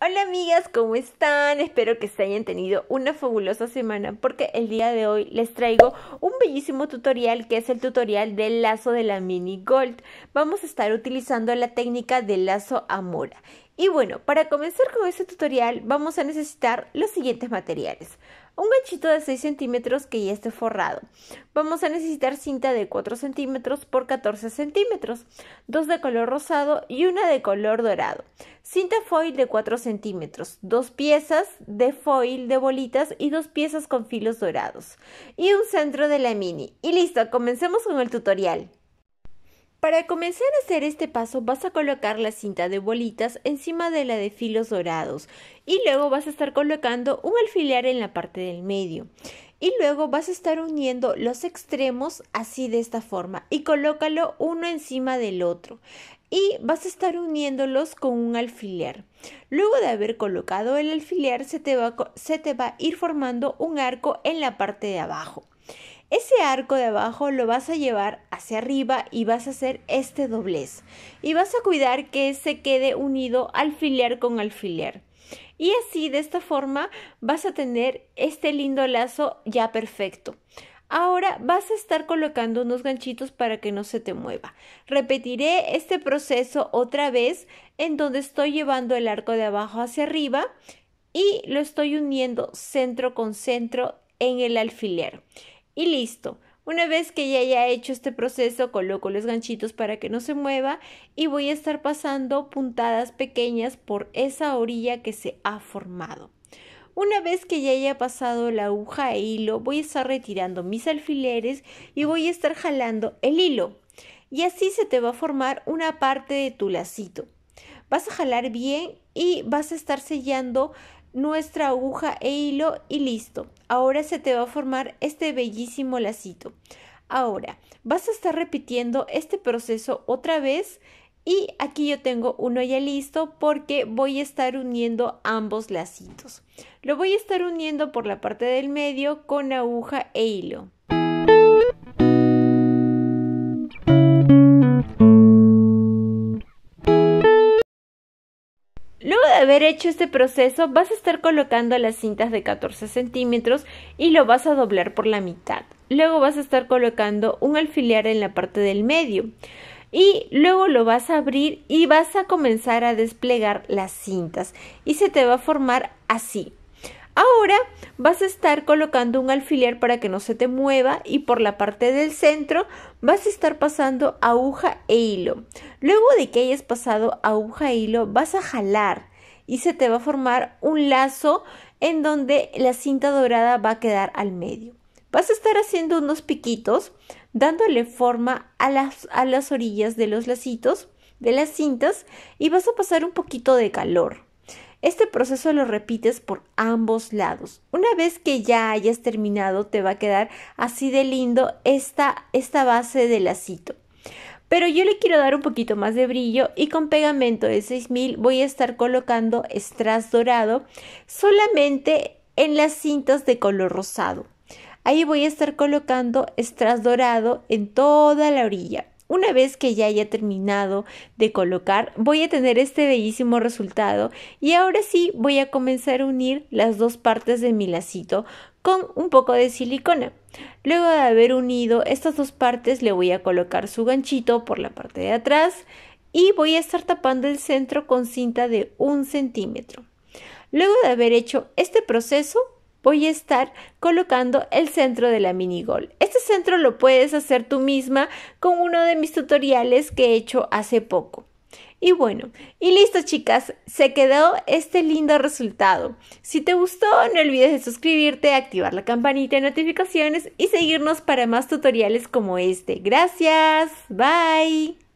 Hola amigas, ¿cómo están? Espero que se hayan tenido una fabulosa semana porque el día de hoy les traigo un bellísimo tutorial que es el tutorial del lazo de la Mini Gold. Vamos a estar utilizando la técnica del lazo Amora. Y bueno, para comenzar con este tutorial vamos a necesitar los siguientes materiales un ganchito de 6 centímetros que ya esté forrado. Vamos a necesitar cinta de 4 centímetros por 14 centímetros, dos de color rosado y una de color dorado. Cinta foil de 4 centímetros, dos piezas de foil de bolitas y dos piezas con filos dorados. Y un centro de la mini. Y listo, comencemos con el tutorial. Para comenzar a hacer este paso vas a colocar la cinta de bolitas encima de la de filos dorados y luego vas a estar colocando un alfiler en la parte del medio y luego vas a estar uniendo los extremos así de esta forma y colócalo uno encima del otro y vas a estar uniéndolos con un alfiler. Luego de haber colocado el alfiler se te va, se te va a ir formando un arco en la parte de abajo. Ese arco de abajo lo vas a llevar hacia arriba y vas a hacer este doblez. Y vas a cuidar que se quede unido alfiler con alfiler. Y así, de esta forma, vas a tener este lindo lazo ya perfecto. Ahora vas a estar colocando unos ganchitos para que no se te mueva. Repetiré este proceso otra vez en donde estoy llevando el arco de abajo hacia arriba y lo estoy uniendo centro con centro en el alfiler y listo. Una vez que ya haya hecho este proceso, coloco los ganchitos para que no se mueva y voy a estar pasando puntadas pequeñas por esa orilla que se ha formado. Una vez que ya haya pasado la aguja e hilo, voy a estar retirando mis alfileres y voy a estar jalando el hilo. Y así se te va a formar una parte de tu lacito. Vas a jalar bien y vas a estar sellando nuestra aguja e hilo y listo. Ahora se te va a formar este bellísimo lacito. Ahora, vas a estar repitiendo este proceso otra vez y aquí yo tengo uno ya listo porque voy a estar uniendo ambos lacitos. Lo voy a estar uniendo por la parte del medio con aguja e hilo. haber hecho este proceso vas a estar colocando las cintas de 14 centímetros y lo vas a doblar por la mitad. Luego vas a estar colocando un alfiler en la parte del medio y luego lo vas a abrir y vas a comenzar a desplegar las cintas y se te va a formar así. Ahora vas a estar colocando un alfiler para que no se te mueva y por la parte del centro vas a estar pasando aguja e hilo. Luego de que hayas pasado aguja e hilo vas a jalar y se te va a formar un lazo en donde la cinta dorada va a quedar al medio. Vas a estar haciendo unos piquitos dándole forma a las, a las orillas de los lacitos, de las cintas y vas a pasar un poquito de calor. Este proceso lo repites por ambos lados. Una vez que ya hayas terminado, te va a quedar así de lindo esta, esta base de lacito. Pero yo le quiero dar un poquito más de brillo y con pegamento de 6000 voy a estar colocando strass dorado solamente en las cintas de color rosado. Ahí voy a estar colocando strass dorado en toda la orilla. Una vez que ya haya terminado de colocar, voy a tener este bellísimo resultado y ahora sí voy a comenzar a unir las dos partes de mi lacito con un poco de silicona. Luego de haber unido estas dos partes, le voy a colocar su ganchito por la parte de atrás y voy a estar tapando el centro con cinta de un centímetro. Luego de haber hecho este proceso, voy a estar colocando el centro de la mini gol. Este centro lo puedes hacer tú misma con uno de mis tutoriales que he hecho hace poco. Y bueno, y listo chicas, se quedó este lindo resultado. Si te gustó, no olvides de suscribirte, activar la campanita de notificaciones y seguirnos para más tutoriales como este. Gracias, bye.